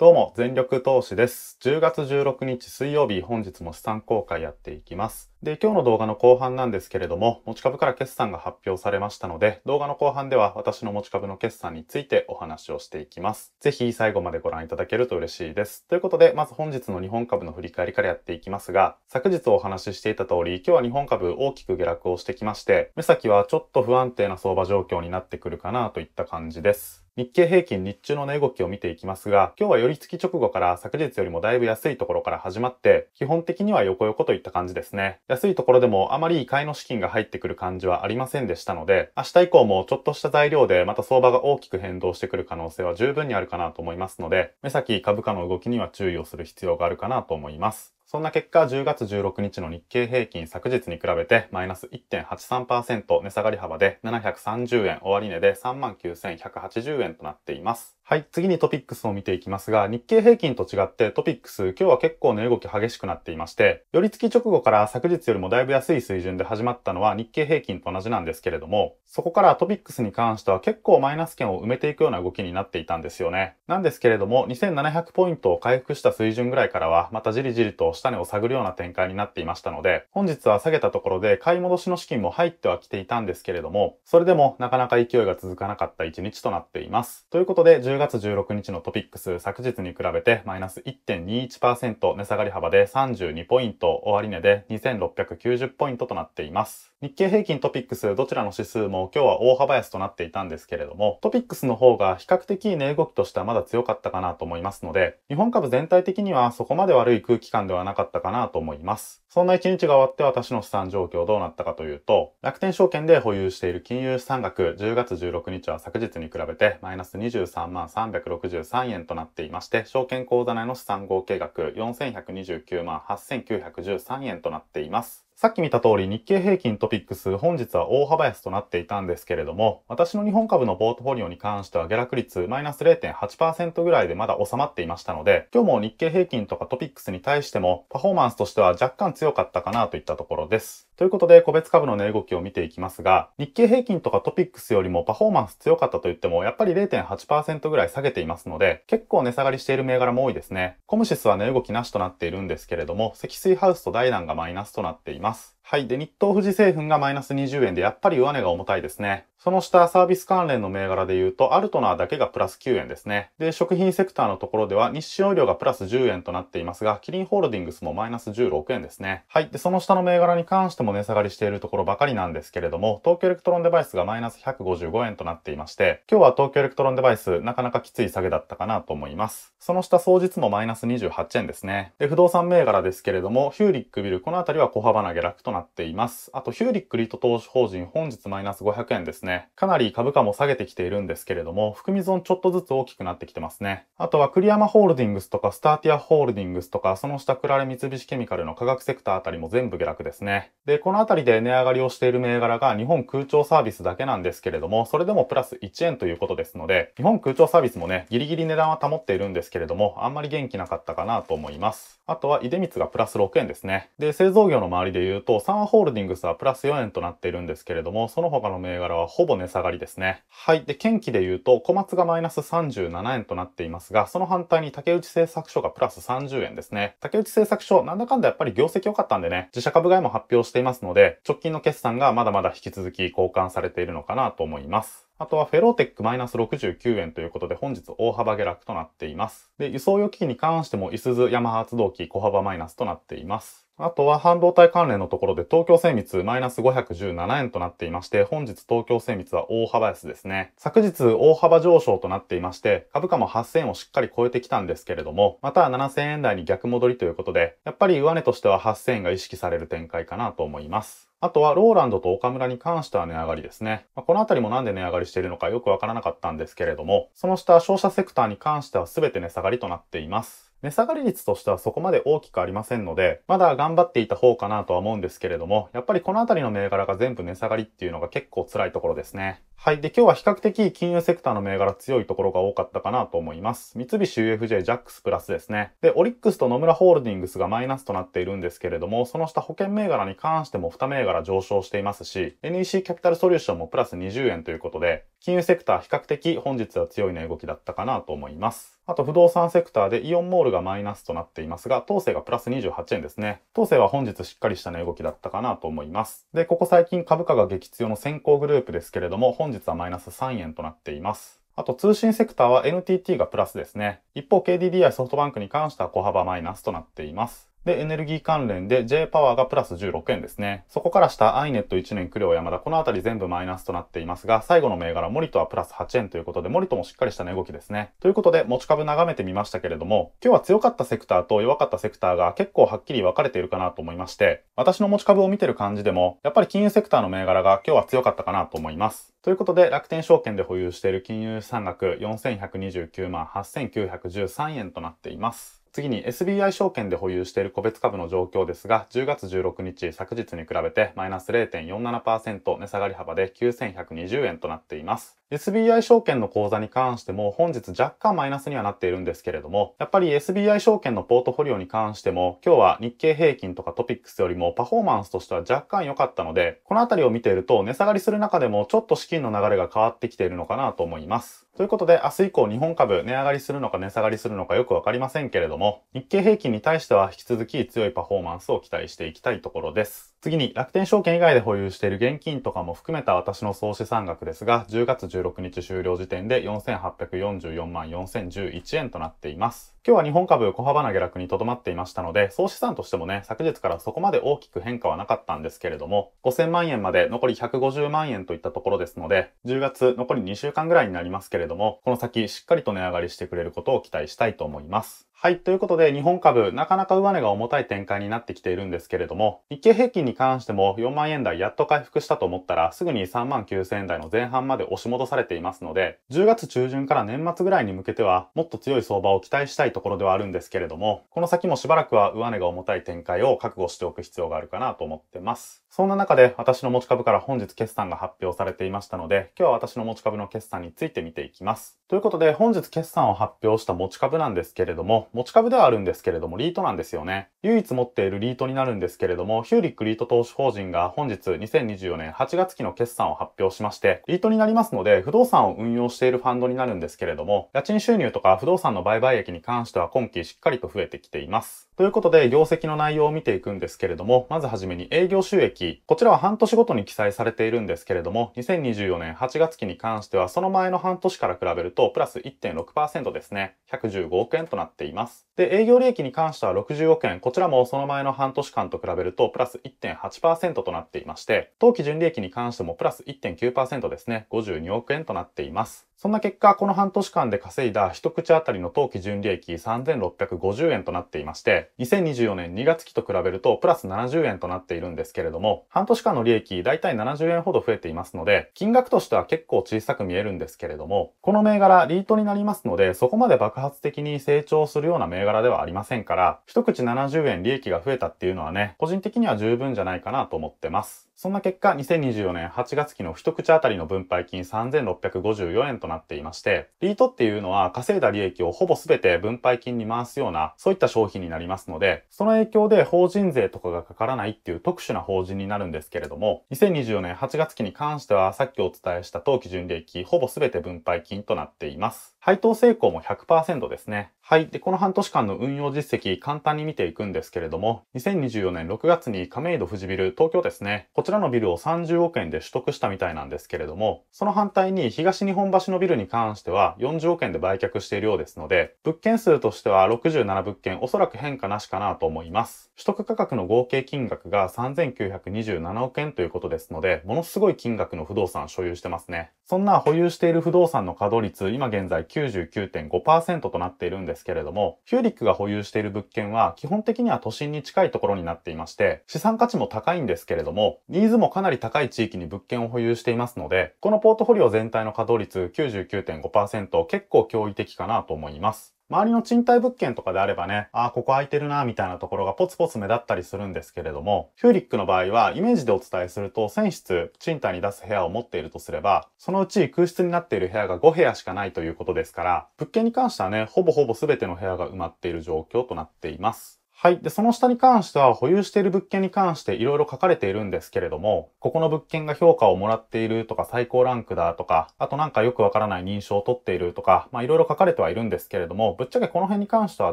どうも、全力投資です。10月16日水曜日、本日も資産公開やっていきます。で、今日の動画の後半なんですけれども、持ち株から決算が発表されましたので、動画の後半では私の持ち株の決算についてお話をしていきます。ぜひ最後までご覧いただけると嬉しいです。ということで、まず本日の日本株の振り返りからやっていきますが、昨日お話ししていた通り、今日は日本株大きく下落をしてきまして、目先はちょっと不安定な相場状況になってくるかなといった感じです。日経平均日中の値動きを見ていきますが、今日は寄り付き直後から昨日よりもだいぶ安いところから始まって、基本的には横横といった感じですね。安いところでもあまり買いの資金が入ってくる感じはありませんでしたので、明日以降もちょっとした材料でまた相場が大きく変動してくる可能性は十分にあるかなと思いますので、目先株価の動きには注意をする必要があるかなと思います。そんな結果、10月16日の日経平均昨日に比べてマイナス1.83%値下がり幅で730円終値で39,180円となっています。はい。次にトピックスを見ていきますが、日経平均と違ってトピックス、今日は結構値、動き激しくなっていまして、寄り付き直後から昨日よりもだいぶ安い水準で始まったのは日経平均と同じなんですけれども、そこからトピックスに関しては結構マイナス圏を埋めていくような動きになっていたんですよね。なんですけれども、2700ポイントを回復した水準ぐらいからは、またじりじりと下値を探るような展開になっていましたので、本日は下げたところで買い戻しの資金も入ってはきていたんですけれども、それでもなかなか勢いが続かなかった一日となっています。ということで、10月16日のトピックス、昨日に比べてマイナス1.21%値下がり幅で32ポイント、終値で2690ポイントとなっています。日経平均トピックスどちらの指数も今日は大幅安となっていたんですけれども、トピックスの方が比較的値動きとしてはまだ強かったかなと思いますので、日本株全体的にはそこまで悪い空気感ではなかったかなと思います。そんな一日が終わって私の資産状況どうなったかというと、楽天証券で保有している金融資産額10月16日は昨日に比べてマイナス23万363円となっていまして、証券口座内の資産合計額4129万8913円となっています。さっき見た通り日経平均トピックス本日は大幅安となっていたんですけれども私の日本株のポートフォリオに関しては下落率マイナス0.8%ぐらいでまだ収まっていましたので今日も日経平均とかトピックスに対してもパフォーマンスとしては若干強かったかなといったところです。ということで、個別株の値動きを見ていきますが、日経平均とかトピックスよりもパフォーマンス強かったと言っても、やっぱり0.8%ぐらい下げていますので、結構値下がりしている銘柄も多いですね。コムシスは値動きなしとなっているんですけれども、積水ハウスとダイナンがマイナスとなっています。はい。で、日東富士製粉がマイナス20円で、やっぱり上値が重たいですね。その下、サービス関連の銘柄で言うと、アルトナーだけがプラス9円ですね。で、食品セクターのところでは、日清オイがプラス10円となっていますが、キリンホールディングスもマイナス16円ですね。はい。で、その下の銘柄に関しても値下がりしているところばかりなんですけれども、東京エレクトロンデバイスがマイナス155円となっていまして、今日は東京エレクトロンデバイス、なかなかきつい下げだったかなと思います。その下、総日もマイナス28円ですね。で、不動産銘柄ですけれども、ヒューリックビル、この辺りは小幅な下落となっています。なっています。あと、ヒューリックリート投資法人本日マイナス500円ですね。かなり株価も下げてきているんですけれども、含み損ちょっとずつ大きくなってきてますね。あとは、栗山ホールディングスとか、スターティアホールディングスとか、その下、クラレ三菱ケミカルの化学セクターあたりも全部下落ですね。で、このあたりで値上がりをしている銘柄が日本空調サービスだけなんですけれども、それでもプラス1円ということですので、日本空調サービスもね、ギリギリ値段は保っているんですけれども、あんまり元気なかったかなと思います。あとは、出光がプラス6円ですね。で、製造業の周りで言うと、サンホールディングスはプラス4円となっているんですけれども、その他の銘柄はほぼ値下がりですね。はい。で、県期で言うと、小松がマイナス37円となっていますが、その反対に竹内製作所がプラス30円ですね。竹内製作所、なんだかんだやっぱり業績良かったんでね、自社株買いも発表していますので、直近の決算がまだまだ引き続き交換されているのかなと思います。あとはフェローテックマイナス69円ということで本日大幅下落となっています。で、輸送用機器に関しても、いすズ、ヤマハ発動機小幅マイナスとなっています。あとは半導体関連のところで東京精密マイナス517円となっていまして、本日東京精密は大幅安ですね。昨日大幅上昇となっていまして、株価も8000円をしっかり超えてきたんですけれども、また7000円台に逆戻りということで、やっぱり上値としては8000円が意識される展開かなと思います。あとは、ローランドと岡村に関しては値上がりですね。まあ、このあたりもなんで値上がりしているのかよくわからなかったんですけれども、その下、商社セクターに関しては全て値下がりとなっています。値下がり率としてはそこまで大きくありませんので、まだ頑張っていた方かなとは思うんですけれども、やっぱりこのあたりの銘柄が全部値下がりっていうのが結構辛いところですね。はい。で、今日は比較的金融セクターの銘柄強いところが多かったかなと思います。三菱 UFJ ジャックスプラスですね。で、オリックスと野村ホールディングスがマイナスとなっているんですけれども、その下保険銘柄に関しても2銘柄上昇していますし、NEC キャピタルソリューションもプラス20円ということで、金融セクター比較的本日は強い値動きだったかなと思います。あと不動産セクターでイオンモールがマイナスとなっていますが、当世がプラス28円ですね。当世は本日しっかりした値動きだったかなと思います。で、ここ最近株価が激強の先行グループですけれども、本日はマイナス3円となっています。あと通信セクターは NTT がプラスですね。一方 KDDI ソフトバンクに関しては小幅マイナスとなっています。で、エネルギー関連で J パワーがプラス16円ですね。そこから下、アイネット1年、クレオ山田、このあたり全部マイナスとなっていますが、最後の銘柄、モリトはプラス8円ということで、モリトもしっかりした値動きですね。ということで、持ち株眺めてみましたけれども、今日は強かったセクターと弱かったセクターが結構はっきり分かれているかなと思いまして、私の持ち株を見てる感じでも、やっぱり金融セクターの銘柄が今日は強かったかなと思います。ということで、楽天証券で保有している金融資産額4129万8913円となっています。次に SBI 証券で保有している個別株の状況ですが、10月16日昨日に比べてマイナス0.47%値下がり幅で9120円となっています。SBI 証券の口座に関しても本日若干マイナスにはなっているんですけれども、やっぱり SBI 証券のポートフォリオに関しても、今日は日経平均とかトピックスよりもパフォーマンスとしては若干良かったので、このあたりを見ていると値下がりする中でもちょっと資金の流れが変わってきているのかなと思います。ということで、明日以降日本株値上がりするのか値下がりするのかよくわかりませんけれども、日経平均に対しては引き続き強いパフォーマンスを期待していきたいところです。次に楽天証券以外で保有している現金とかも含めた私の総資産額ですが、10月16日終了時点で4844万4011円となっています。今日は日本株小幅な下落にとどまっていましたので、総資産としてもね、昨日からそこまで大きく変化はなかったんですけれども、5000万円まで残り150万円といったところですので、10月残り2週間ぐらいになりますけれども、この先しっかりと値上がりしてくれることを期待したいと思います。はい。ということで、日本株、なかなか上値が重たい展開になってきているんですけれども、日経平均に関しても4万円台やっと回復したと思ったら、すぐに3万9000円台の前半まで押し戻されていますので、10月中旬から年末ぐらいに向けては、もっと強い相場を期待したいところではあるんですけれども、この先もしばらくは上値が重たい展開を覚悟しておく必要があるかなと思ってます。そんな中で、私の持ち株から本日決算が発表されていましたので、今日は私の持ち株の決算について見ていきます。ということで、本日決算を発表した持ち株なんですけれども、持ち株ではあるんですけれども、リートなんですよね。唯一持っているリートになるんですけれども、ヒューリックリート投資法人が本日2024年8月期の決算を発表しまして、リートになりますので、不動産を運用しているファンドになるんですけれども、家賃収入とか不動産の売買益に関しては今期しっかりと増えてきています。ということで、業績の内容を見ていくんですけれども、まずはじめに営業収益。こちらは半年ごとに記載されているんですけれども、2024年8月期に関しては、その前の半年から比べると、プラス1.6%ですね。115億円となっています。で、営業利益に関しては60億円。こちらもその前の半年間と比べると、プラス1.8%となっていまして、当期純利益に関してもプラス1.9%ですね。52億円となっています。そんな結果、この半年間で稼いだ一口あたりの当期純利益3650円となっていまして、2024年2月期と比べるとプラス70円となっているんですけれども、半年間の利益だいたい70円ほど増えていますので、金額としては結構小さく見えるんですけれども、この銘柄リートになりますので、そこまで爆発的に成長するような銘柄ではありませんから、一口70円利益が増えたっていうのはね、個人的には十分じゃないかなと思ってます。そんな結果、2024年8月期の一口当たりの分配金3654円となっていまして、リートっていうのは稼いだ利益をほぼ全て分配金に回すような、そういった商品になりますので、その影響で法人税とかがかからないっていう特殊な法人になるんですけれども、2024年8月期に関してはさっきお伝えした当期純利益ほぼ全て分配金となっています。配当成功も100%ですね。はい。で、この半年間の運用実績、簡単に見ていくんですけれども、2024年6月に亀戸富士ビル、東京ですね。こちらのビルを30億円で取得したみたいなんですけれども、その反対に東日本橋のビルに関しては40億円で売却しているようですので、物件数としては67物件、おそらく変化なしかなと思います。取得価格の合計金額が3927億円ということですので、ものすごい金額の不動産所有してますね。そんな保有している不動産の稼働率、今現在99.5%となっているんですけれども、ヒューリックが保有している物件は基本的には都心に近いところになっていまして、資産価値も高いんですけれども、ニーズもかなり高い地域に物件を保有していますので、このポートフォリオ全体の稼働率99.5%結構驚異的かなと思います。周りの賃貸物件とかであればね、ああ、ここ空いてるな、みたいなところがポツポツ目立ったりするんですけれども、ヒューリックの場合は、イメージでお伝えすると、1000室賃貸に出す部屋を持っているとすれば、そのうち空室になっている部屋が5部屋しかないということですから、物件に関してはね、ほぼほぼ全ての部屋が埋まっている状況となっています。はい。で、その下に関しては、保有している物件に関していろいろ書かれているんですけれども、ここの物件が評価をもらっているとか、最高ランクだとか、あとなんかよくわからない認証を取っているとか、まあいろいろ書かれてはいるんですけれども、ぶっちゃけこの辺に関しては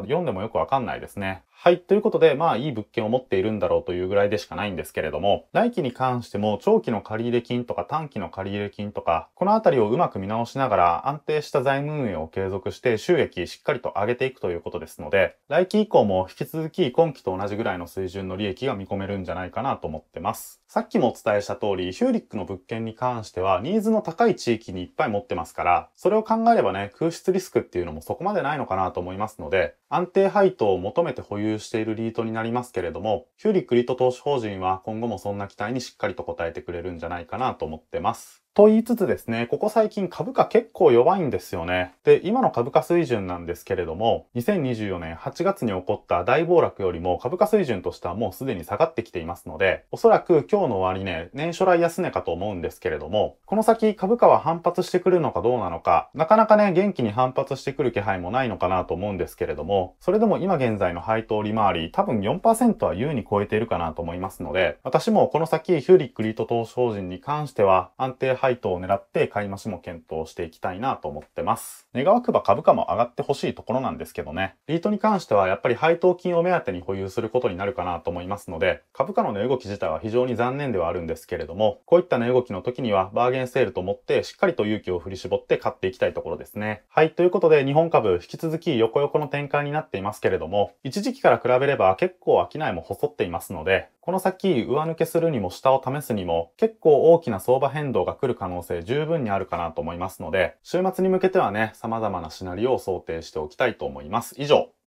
読んでもよくわかんないですね。はい。ということで、まあ、いい物件を持っているんだろうというぐらいでしかないんですけれども、来期に関しても、長期の借入金とか短期の借入金とか、このあたりをうまく見直しながら、安定した財務運営を継続して、収益しっかりと上げていくということですので、来期以降も引き続き今期と同じぐらいの水準の利益が見込めるんじゃないかなと思ってます。さっきもお伝えした通り、ヒューリックの物件に関しては、ニーズの高い地域にいっぱい持ってますから、それを考えればね、空室リスクっていうのもそこまでないのかなと思いますので、安定配当を求めて保有有しているリートになりますけれども、ヒューリックリート投資法人は今後もそんな期待にしっかりと応えてくれるんじゃないかなと思ってます。と言いつつですね、ここ最近株価結構弱いんですよね。で、今の株価水準なんですけれども、2024年8月に起こった大暴落よりも株価水準としてはもうすでに下がってきていますので、おそらく今日の終値、ね、年初来安値かと思うんですけれども、この先株価は反発してくるのかどうなのか、なかなかね、元気に反発してくる気配もないのかなと思うんですけれども、それでも今現在の配当利回り、多分4%は優に超えているかなと思いますので、私もこの先ヒューリックリート投資法人に関しては安定配当を狙って買い増しも検討していきたいなと思ってます。願わくば株価も上がってほしいところなんですけどね。リートに関してはやっぱり配当金を目当てに保有することになるかなと思いますので、株価の値動き自体は非常に残念ではあるんですけれども、こういった値動きの時にはバーゲンセールと思ってしっかりと勇気を振り絞って買っていきたいところですね。はい、ということで日本株引き続き横横の展開になっていますけれども、一時期から比べれば結構商いも細っていますので、この先上抜けするにも下を試すにも結構大きな相場変動が来る可能性十分にあるかなと思いますので、週末に向けてはね、様々なシナリオを想定しておきたいと思います。以上。